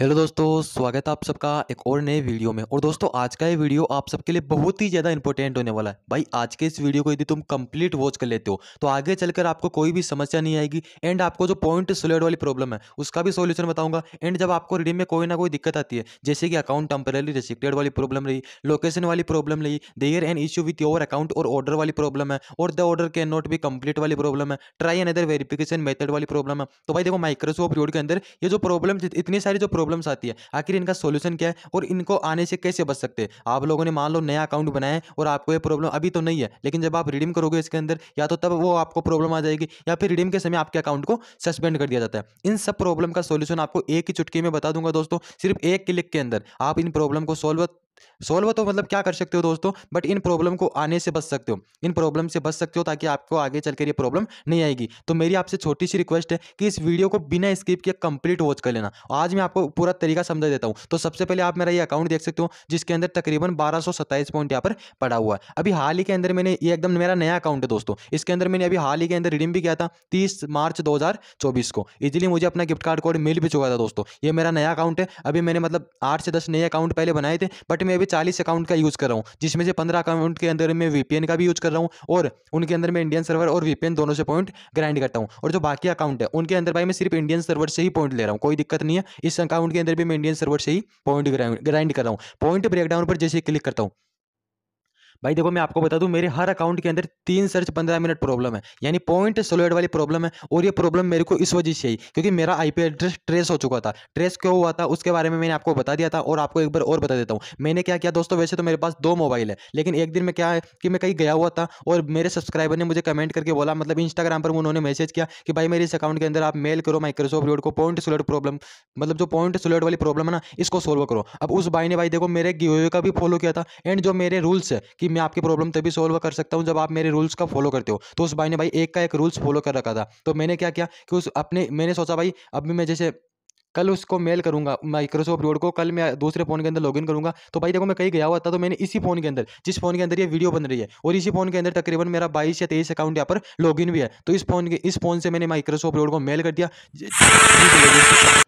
hello दोस्तों स्वागत है आप सबका एक और नए वीडियो में और दोस्तों आज का ये वीडियो आप सबके लिए बहुत ही ज़्यादा इंपॉर्टेंट होने वाला है भाई आज के इस वीडियो को यदि तुम कंप्लीट वॉच कर लेते हो तो आगे चलकर आपको कोई भी समस्या नहीं आएगी एंड आपको जो पॉइंट सोलेड वाली प्रॉब्लम है उसका भी सोल्यूशन बताऊंगा एंड जब आपको रिडीम में कोई ना कोई दिक्कत आती है जैसे कि अकाउंट टेम्परली रिस्ट्रिक्टेड वाली प्रॉब्लम रही लोकेशन वाली प्रॉब्लम रही there and issue with your account और ऑर्डर वाली प्रॉब्लम है और द ऑर्डर कैन नॉट भी कंप्लीट वाली प्रॉब्लम है try another verification method वाली प्रॉब्लम है तो भाई देखो माइक्रोसॉफ्ट रोड के अंदर ये जो प्रॉब्लम इतनी सारी जो प्रॉब्लम्स आती है आखिर इनका सोल्यूशन क्या है और इनको आने से कैसे बच सकते हैं आप लोगों ने मान लो नया अकाउंट बनाया और आपको ये प्रॉब्लम अभी तो नहीं है लेकिन जब आप रिडीम करोगे इसके अंदर या तो तब वो आपको प्रॉब्लम आ जाएगी या फिर रिडीम के समय आपके अकाउंट को सस्पेंड कर दिया जाता है इन सब प्रॉब्लम का सोल्यूशन आपको एक ही चुटकी में बता दूंगा दोस्तों सिर्फ एक क्लिक के अंदर आप इन प्रॉब्लम को सोल्व सोल्व तो मतलब क्या कर सकते हो दोस्तों बट इन प्रॉब्लम को आने से बच सकते हो इन प्रॉब्लम से बच सकते हो ताकि आपको आगे चलकर ये प्रॉब्लम नहीं आएगी तो मेरी आपसे छोटी सी रिक्वेस्ट है कि इस वीडियो को बिना स्किप किए कंप्लीट वॉच कर लेना आज मैं आपको पूरा तरीका समझा देता हूँ तो सबसे पहले आप मेरा ये अकाउंट देख सकते हो जिसके अंदर तकरीबन बारह पॉइंट यहाँ पर पड़ा हुआ है अभी हाल ही के अंदर मैंने ये एकदम मेरा नया अकाउंट है दोस्तों इसके अंदर मैंने अभी हाल ही के अंदर रिडीम भी किया था तीस मार्च दो को इजिली मुझे अपना गिफ्ट कार्ड कोड मिल भी चुका था दोस्तों ये मेरा नया अकाउंट है अभी मैंने मतलब आठ से दस नए अकाउंट पहले बनाए थे बट मेरे मैं अभी चालीस अकाउंट का यूज़ कर रहा हूँ जिसमें से पंद्रह अकाउंट के अंदर मैं वी का भी यूज़ कर रहा हूँ और उनके अंदर मैं इंडियन सर्वर और वी दोनों से पॉइंट ग्राइंड करता हूँ और जो बाकी अकाउंट है उनके अंदर भाई मैं सिर्फ इंडियन सर्वर से ही पॉइंट ले रहा हूँ कोई दिक्कत नहीं है इस अकाउंट के अंदर भी मैं इंडियन सर्वर से ही पॉइंट ग्राइंड कर रहा हूँ पॉइंट ब्रेकडाउन पर जैसे क्लिक करता हूँ भाई देखो मैं आपको बता दूं मेरे हर अकाउंट के अंदर तीन सर्च पंद्रह मिनट प्रॉब्लम है यानी पॉइंट सोलो वाली प्रॉब्लम है और ये प्रॉब्लम मेरे को इस वजह से ही क्योंकि मेरा आईपी एड्रेस ट्रेस हो चुका था ट्रेस क्यों हुआ था उसके बारे में मैंने आपको बता दिया था और आपको एक बार और बता देता हूँ मैंने क्या किया दोस्तों वैसे तो मेरे पास दो मोबाइल है लेकिन एक दिन में क्या है कि मैं कहीं गया हुआ था और मेरे सब्सक्राइबर ने मुझे कमेंट करके बोला मतलब इंस्टाग्राम पर उन्होंने मैसेज किया कि भाई मेरे इस अकाउंट के अंदर आप मेल करो माइक्रोसॉफ्ट रोड को पॉइंट सोलेट प्रॉब्लम मतलब जो पॉइंट सोलोड वाली प्रॉब्लम है ना इसको सोल्व करो अब उस भाई ने भाई देखो मेरे गिवे का भी फॉलो किया था एंड जो मेरे रूल्स है कि मैं आपकी प्रॉब्लम तभी सॉल्व कर सकता हूँ जब आप मेरे रूल्स का फॉलो करते हो तो उस भाई ने भाई एक का एक रूल्स फॉलो कर रखा था तो मैंने क्या किया कि उस अपने मैंने सोचा भाई अभी मैं जैसे कल उसको मेल करूंगा माइक्रोसॉफ्ट रोड को कल मैं दूसरे फ़ोन के अंदर लॉगिन करूंगा तो भाई देखो मैं कहीं गया हुआ था तो मैंने इसी फ़ोन के अंदर जिस फ़ोन के अंदर ये वीडियो बन रही है और इसी फ़ोन के अंदर तकरीबन मेरा बाईस या तेईस अकाउंट यहाँ पर लॉगिन भी है तो इस फ़ोन के इस फ़ोन से मैंने माइक्रोसॉफ्ट रोड को मेल कर दिया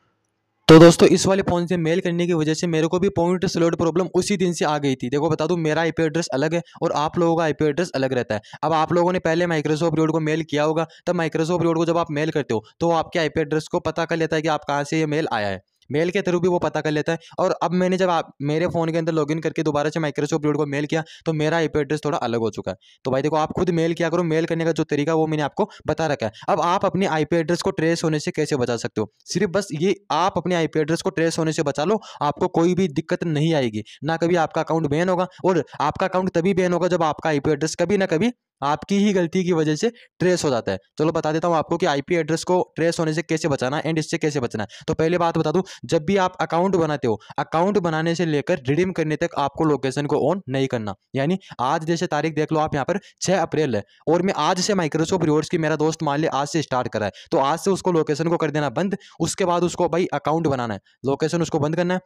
तो दोस्तों इस वाले फ़ोन से मेल करने की वजह से मेरे को भी पॉइंट स्लोड प्रॉब्लम उसी दिन से आ गई थी देखो बता दूं मेरा आईपी एड्रेस अलग है और आप लोगों का आईपी एड्रेस अलग रहता है अब आप लोगों ने पहले माइक्रोसॉफ्ट रोड को मेल किया होगा तब माइक्रोसॉफ्ट रोड को जब आप मेल करते हो तो आपके आईपी एड्रेस को पता कर लेता है कि आप कहाँ से ये मेल आया है मेल के थ्रू भी वो पता कर लेता है और अब मैंने जब आप मेरे फ़ोन के अंदर लॉगिन करके दोबारा से माइक्रोसॉफ्ट लोड को मेल किया तो मेरा आई एड्रेस थोड़ा अलग हो चुका है तो भाई देखो आप खुद मेल किया करो मेल करने का जो तरीका वो मैंने आपको बता रखा है अब आप अपने आई एड्रेस को ट्रेस होने से कैसे बचा सकते हो सिर्फ बस ये आप अपने आई एड्रेस को ट्रेस होने से बचा लो आपको कोई भी दिक्कत नहीं आएगी ना कभी आपका अकाउंट बैन होगा और आपका अकाउंट तभी बैन होगा जब आपका आई एड्रेस कभी ना कभी आपकी ही गलती की वजह से ट्रेस हो जाता है चलो बता देता हूँ आपको कि आईपी एड्रेस को ट्रेस होने से कैसे बचाना एंड इससे कैसे बचना है तो पहले बात बता दूँ जब भी आप अकाउंट बनाते हो अकाउंट बनाने से लेकर रिडीम करने तक आपको लोकेशन को ऑन नहीं करना यानी आज जैसे तारीख देख लो आप यहाँ पर छः अप्रैल है और मैं आज से माइक्रोसॉफ्ट रिवॉर्ड्स की मेरा दोस्त मान लिया आज से स्टार्ट करा है तो आज से उसको लोकेशन को कर देना बंद उसके बाद उसको भाई अकाउंट बनाना है लोकेशन उसको बंद करना है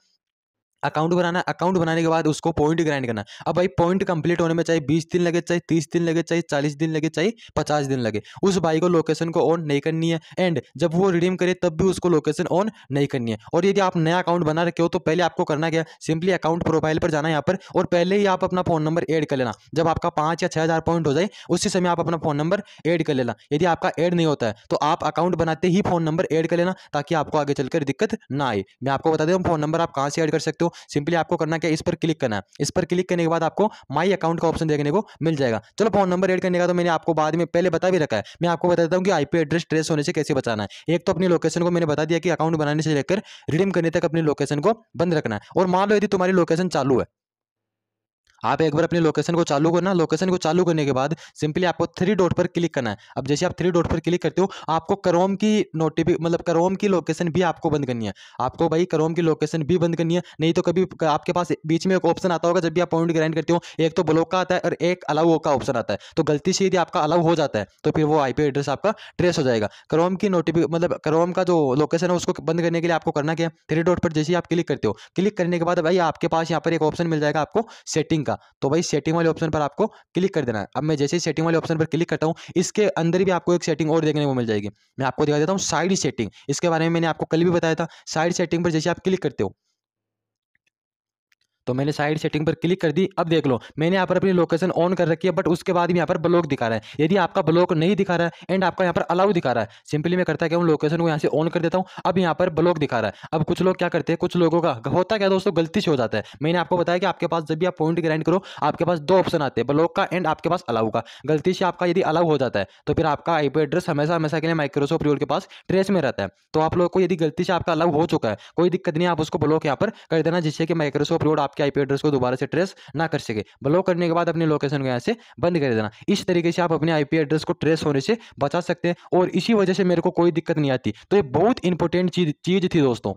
अकाउंट बनाना अकाउंट बनाने के बाद उसको पॉइंट ग्राइंड करना अब भाई पॉइंट कंप्लीट होने में चाहे बीस दिन लगे चाहे तीस दिन लगे चाहे चालीस दिन लगे चाहे पचास दिन लगे उस भाई को लोकेशन को ऑन नहीं करनी है एंड जब वो रिडीम करे तब भी उसको लोकेशन ऑन नहीं करनी है और यदि आप नया अकाउंट बना रखे हो तो पहले आपको करना क्या सिंपली अकाउंट प्रोफाइल पर जाना यहाँ पर और पहले ही आप अपना फोन नंबर एड कर लेना जब आपका पाँच या छः हज़ार पॉइंट हो जाए उसी समय आप अपना फोन नंबर एड कर लेना यदि आपका एड नहीं होता है तो आप अकाउंट बनाते ही फोन नंबर एड कर लेना ताकि आपको आगे चलकर दिक्कत ना आए मैं आपको बता दूँ फोन नंबर आप कहाँ से ऐड कर सकते हो सिंपली आपको करना क्या इस पर क्लिक करना है इस पर क्लिक करने के बाद आपको माई अकाउंट का ऑप्शन देखने को मिल जाएगा चलो फोन नंबर एड करने का तो मैंने आपको बाद में पहले बता भी रखा है मैं आपको बता देता हूँ कि आई एड्रेस ट्रेस होने से कैसे बचाना है एक तो अपनी लोकेशन को मैंने बता दिया कि अकाउंट बनाने से लेकर रिडीम करने तक अपनी लोकेशन को बंद रखना है और मान लो यदि तुम्हारी लोकेशन चालू है आप एक बार अपने लोकेशन को चालू करना लोकेशन को चालू करने के बाद सिंपली आपको थ्री डॉट पर क्लिक करना है अब जैसे आप थ्री डॉट पर क्लिक करते हो आपको क्रोम की नोटिफिक मतलब क्रोम की लोकेशन भी आपको बंद करनी है आपको भाई क्रोम की लोकेशन भी बंद करनी है नहीं तो कभी आपके पास बीच में एक ऑप्शन आता होगा जब भी आप पॉइंट ग्राइंड करते हो एक तो ब्लॉक का आता है और एक अलाउ का ऑप्शन आता है तो गलती से यदि आपका अलाउ हो जाता है तो फिर वो आई एड्रेस आपका ट्रेस हो जाएगा क्रोम की नोटिफिक मतलब क्रोम का जो लोकेशन है उसको बंद करने के लिए आपको करना क्या है थ्री डॉट पर जैसे आप क्लिक करते हो क्लिक करने के बाद भाई आपके पास यहाँ पर एक ऑप्शन मिल जाएगा आपको सेटिंग का तो भाई सेटिंग वाले ऑप्शन पर आपको क्लिक कर देना है अब मैं जैसे ही सेटिंग वाले ऑप्शन पर क्लिक करता हूँ इसके अंदर भी आपको एक सेटिंग और देखने को मिल जाएगी मैं आपको दिखा देता हूँ साइड सेटिंग इसके बारे में मैंने आपको कल भी बताया था साइड सेटिंग पर जैसे आप क्लिक करते हो तो मैंने साइड सेटिंग पर क्लिक कर दी अब देख लो मैंने यहाँ पर अपनी लोकेशन ऑन कर रखी है बट उसके बाद भी यहाँ पर ब्लॉक दिखा रहा है यदि आपका ब्लॉक नहीं दिखा रहा है एंड आपका यहाँ पर अलाउ दिखा रहा है सिंपली मैं करता क्या हूँ लोकेशन को यहाँ से ऑन कर देता हूँ अब यहाँ पर ब्लॉक दिखा रहा है अब कुछ लोग क्या करते हैं कुछ लोगों का होता क्या दोस्तों गलती से हो जाता है मैंने आपको बताया कि आपके पास जब भी आप पॉइंट ग्राइंड करो आपके पास दो ऑप्शन आते हैं ब्लॉक का एंड आपके पास अलाउ का गलती से आपका यदि अलाउ हो जाता है तो फिर आपका आई एड्रेस हमेशा हमेशा के लिए माइक्रोसॉफ्ट यूर के पास ट्रेस में रहता है तो आप लोग को यदि गलती से आपका अलाउ हो चुका है कोई दिक्कत नहीं आप उसको ब्लॉक यहाँ पर कर देना जिससे कि माइक्रोसॉफ्ट रोड आपके आपके आईपी एड्रेस को दोबारा से ट्रेस ना कर सके ब्लॉक करने के बाद अपनी लोकेशन को यहाँ से बंद कर देना इस तरीके से आप अपने आईपी एड्रेस को ट्रेस होने से बचा सकते हैं और इसी वजह से मेरे को कोई दिक्कत नहीं आती तो ये बहुत इंपॉर्टेंट चीज चीज़ थी दोस्तों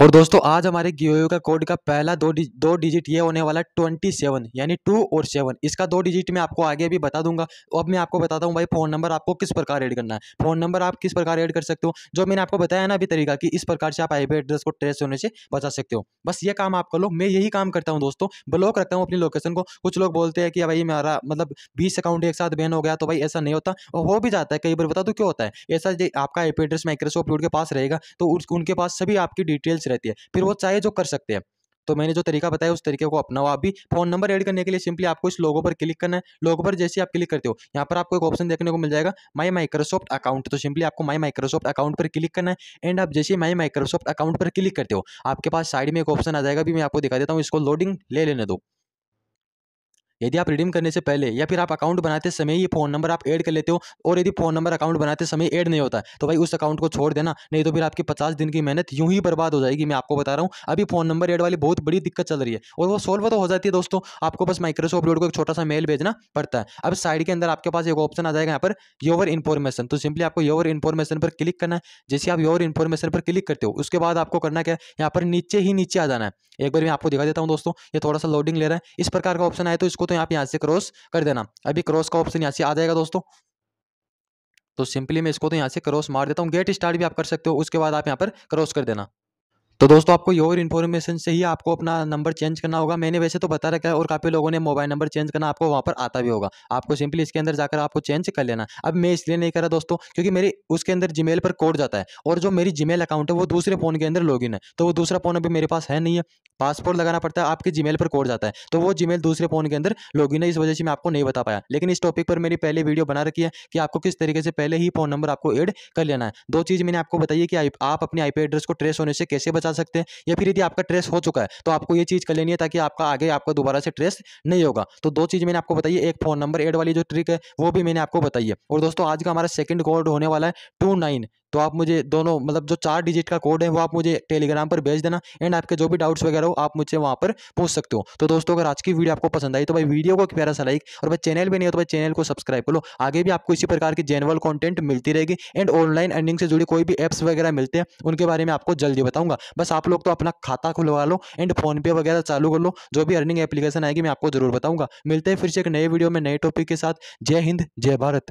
और दोस्तों आज हमारे गियोयो का कोड का पहला दो डि दो डिजिट ये होने वाला है ट्वेंटी सेवन यानी टू और सेवन इसका दो डिजिट मैं आपको आगे भी बता दूंगा तो अब मैं आपको बताता हूँ भाई फ़ोन नंबर आपको किस प्रकार ऐड करना है फ़ोन नंबर आप किस प्रकार ऐड कर सकते हो जो मैंने आपको बताया ना अभी तरीका कि इस प्रकार से आप आई एड्रेस को ट्रेस होने से बचा सकते हो बस ये काम आप कर लो मैं यही काम करता हूँ दोस्तों ब्लॉक रखता हूँ अपनी लोकेशन को कुछ लोग बोलते हैं कि भाई मेरा मतलब बीस अकाउंट एक साथ बैन हो गया तो भाई ऐसा नहीं होता और हो भी जाता है कई बार बता दो क्यों होता है ऐसा आपका आई एड्रेस माइक्रोसॉफ्ट के पास रहेगा तो उनके पास सभी आपकी डिटेल्स रहती है फिर वो चाहे जो कर सकते हैं तो मैंने जो तरीका बताया उस तरीके को अपनाओ आप भी फोन नंबर ऐड करने के लिए सिंपली आपको इस लोगों पर क्लिक करना है लोगों पर जैसे आप क्लिक करते हो यहाँ पर आपको एक ऑप्शन देखने को मिल जाएगा माय माइक्रोसॉफ्ट अकाउंट तो सिंपली आपको माय माइक्रोसॉफ्ट अकाउंट पर क्लिक करना है एंड आप जैसे माई माइक्रोसॉफ्ट अकाउंट पर क्लिक करते हो आपके पास साइड में एक ऑप्शन आ जाएगा भी मैं आपको दिखा देता हूँ इसको लोडिंग ले लेने दो यदि आप रिडीम करने से पहले या फिर आप अकाउंट बनाते समय ये फ़ोन नंबर आप ऐड कर लेते हो और यदि फ़ोन नंबर अकाउंट बनाते समय ऐड नहीं होता है तो भाई उस अकाउंट को छोड़ देना नहीं तो फिर आपकी पचास दिन की मेहनत यूं ही बर्बाद हो जाएगी मैं आपको बता रहा हूँ अभी फ़ोन नंबर एड वाली बहुत बड़ी दिक्कत चल रही है और वो सोल्व तो हो जाती है दोस्तों आपको बस माइक्रोसॉफ्ट लोड को एक छोटा सा मेल भेजना पड़ता है अब साइड के अंदर आपके पास एक ऑप्शन आ जाएगा यहाँ पर योवर इन्फॉर्मेशन तो सिंपली आपको योवर इन्फॉर्मेशन पर क्लिक करना है जैसे आप योवर इन्फॉर्मेशन पर क्लिक करते हो उसके बाद आपको करना क्या है यहाँ पर नीचे ही नीचे आ जाना है एक बार मैं आपको दिखा देता हूँ दोस्तों ये थोड़ा सा लोडिंग ले रहा है इस प्रकार का ऑप्शन आए तो इसको तो यहाँ पे यहाँ से क्रॉस कर देना अभी क्रॉस का ऑप्शन यहाँ से आ जाएगा दोस्तों तो सिंपली मैं इसको तो यहाँ से क्रॉस मार देता हूँ गेट स्टार्ट भी आप कर सकते हो उसके बाद आप यहाँ पर क्रॉस कर देना तो दोस्तों आपको योर इन्फॉर्मेशन से ही आपको अपना नंबर चेंज करना होगा मैंने वैसे तो बता रखा है और काफ़ी लोगों ने मोबाइल नंबर चेंज करना आपको वहाँ पर आता भी होगा आपको सिंपली इसके अंदर जाकर आपको चेंज कर लेना अब मैं इसलिए नहीं करा दोस्तों क्योंकि मेरी उसके अंदर जी पर कोड जाता है और जो मेरी जी अकाउंट है वो दूसरे फ़ोन के अंदर लॉग है तो वो दूसरा फ़ोन अभी मेरे पास है नहीं है पासपोर्ट लगाना पड़ता है आपके जीमेल पर कोड जाता है तो वो जी दूसरे फ़ोन के अंदर लॉगिन है इस वजह से मैं आपको नहीं बता पाया लेकिन इस टॉपिक पर मेरी पहले वीडियो बना रखी है कि आपको किस तरीके से पहले ही फ़ोन नंबर आपको एड कर लेना है दो चीज़ मैंने आपको बताई है कि आप अपने आई एड्रेस को ट्रेस होने से कैसे बचा बचा सकते हैं या फिर यदि आपका ट्रेस हो चुका है तो आपको ये चीज़ कर लेनी है ताकि आपका आगे आपका दोबारा से ट्रेस नहीं होगा तो दो चीज़ मैंने आपको बताई एक फोन नंबर एड वाली जो ट्रिक है वो भी मैंने आपको बताई है और दोस्तों आज का हमारा सेकंड कोड होने वाला है टू नाइन तो आप मुझे दोनों मतलब जो चार डिजिट का कोड है वो आप मुझे टेलीग्राम पर भेज देना एंड आपके जो भी डाउट्स वगैरह हो आप मुझे वहाँ पर पूछ सकते हो तो दोस्तों अगर आज की वीडियो आपको पसंद आई तो भाई वीडियो को प्यारा सा लाइक और भाई चैनल भी नहीं हो तो भाई चैनल को सब्सक्राइब करो आगे भी आपको इसी प्रकार की जेनरल कॉन्टेंट मिलती रहेगी एंड ऑनलाइन अर्निंग से जुड़ी कोई भी एप्स वगैरह मिलते हैं उनके बारे में आपको जल्दी बताऊंगा बस आप लोग तो अपना खाता खुलवा लो एंड फोनपे वगैरह चालू कर लो जो भी अर्निंग एप्लीकेशन आएगी मैं आपको जरूर बताऊंगा मिलते हैं फिर से एक नए वीडियो में नए टॉपिक के साथ जय हिंद जय भारत